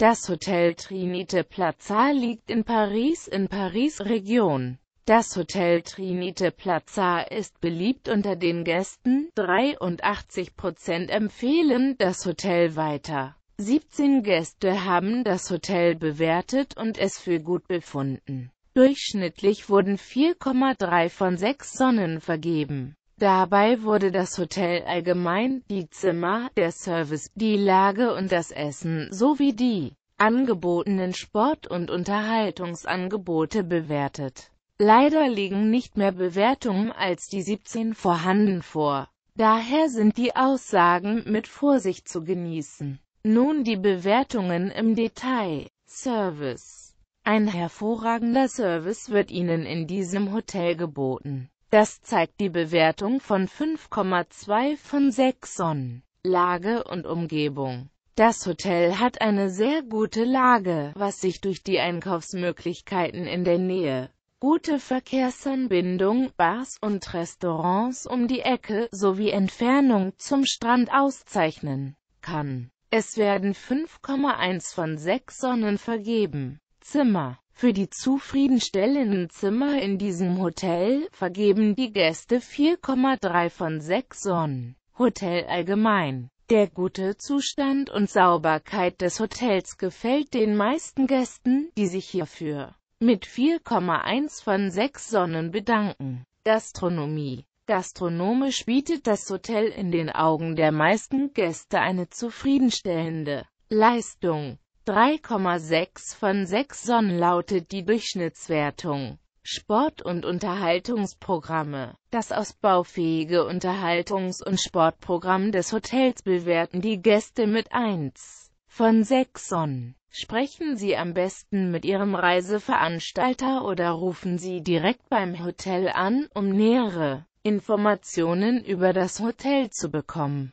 Das Hotel Trinite Plaza liegt in Paris in Paris Region. Das Hotel Trinite Plaza ist beliebt unter den Gästen, 83% empfehlen das Hotel weiter. 17 Gäste haben das Hotel bewertet und es für gut befunden. Durchschnittlich wurden 4,3 von 6 Sonnen vergeben. Dabei wurde das Hotel allgemein, die Zimmer, der Service, die Lage und das Essen sowie die angebotenen Sport- und Unterhaltungsangebote bewertet. Leider liegen nicht mehr Bewertungen als die 17 vorhanden vor. Daher sind die Aussagen mit Vorsicht zu genießen. Nun die Bewertungen im Detail. Service. Ein hervorragender Service wird Ihnen in diesem Hotel geboten. Das zeigt die Bewertung von 5,2 von 6 Sonnen. Lage und Umgebung. Das Hotel hat eine sehr gute Lage, was sich durch die Einkaufsmöglichkeiten in der Nähe, gute Verkehrsanbindung, Bars und Restaurants um die Ecke sowie Entfernung zum Strand auszeichnen kann. Es werden 5,1 von 6 Sonnen vergeben. Zimmer für die zufriedenstellenden Zimmer in diesem Hotel vergeben die Gäste 4,3 von 6 Sonnen. Hotel allgemein. Der gute Zustand und Sauberkeit des Hotels gefällt den meisten Gästen, die sich hierfür mit 4,1 von 6 Sonnen bedanken. Gastronomie Gastronomisch bietet das Hotel in den Augen der meisten Gäste eine zufriedenstellende Leistung. 3,6 von 6 Sonnen lautet die Durchschnittswertung. Sport- und Unterhaltungsprogramme. Das ausbaufähige Unterhaltungs- und Sportprogramm des Hotels bewerten die Gäste mit 1 von 6 Sonnen. Sprechen Sie am besten mit Ihrem Reiseveranstalter oder rufen Sie direkt beim Hotel an, um nähere Informationen über das Hotel zu bekommen.